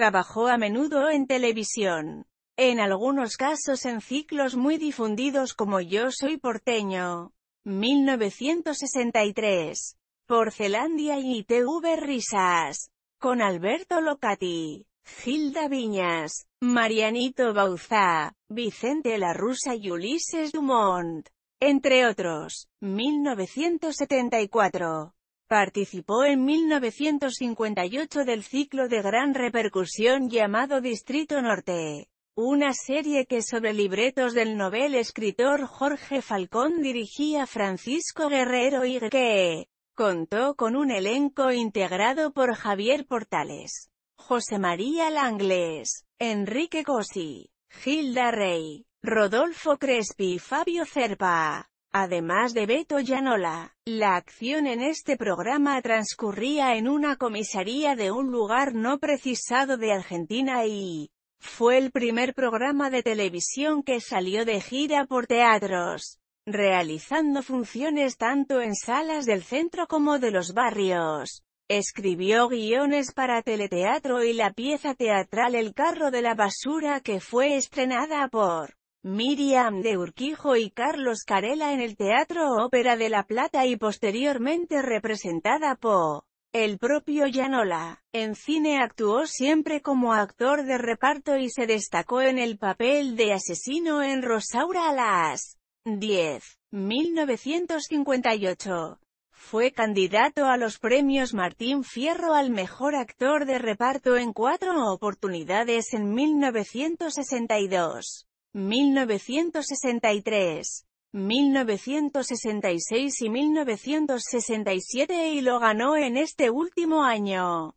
Trabajó a menudo en televisión. En algunos casos en ciclos muy difundidos como Yo soy porteño. 1963. Porcelandia y TV Risas. Con Alberto Locati. Gilda Viñas, Marianito Bauzá, Vicente La Rusa y Ulises Dumont, entre otros, 1974. Participó en 1958 del ciclo de gran repercusión llamado Distrito Norte, una serie que sobre libretos del novel escritor Jorge Falcón dirigía Francisco Guerrero y que contó con un elenco integrado por Javier Portales, José María Langlés, Enrique Cosi, Gilda Rey, Rodolfo Crespi y Fabio Cerpa. Además de Beto Llanola, la acción en este programa transcurría en una comisaría de un lugar no precisado de Argentina y fue el primer programa de televisión que salió de gira por teatros, realizando funciones tanto en salas del centro como de los barrios. Escribió guiones para teleteatro y la pieza teatral El carro de la basura que fue estrenada por Miriam de Urquijo y Carlos Carela en el Teatro Ópera de La Plata y posteriormente representada por el propio Llanola. En cine actuó siempre como actor de reparto y se destacó en el papel de asesino en Rosaura a las 10. 1958. Fue candidato a los premios Martín Fierro al mejor actor de reparto en cuatro oportunidades en 1962. 1963, 1966 y 1967 y lo ganó en este último año.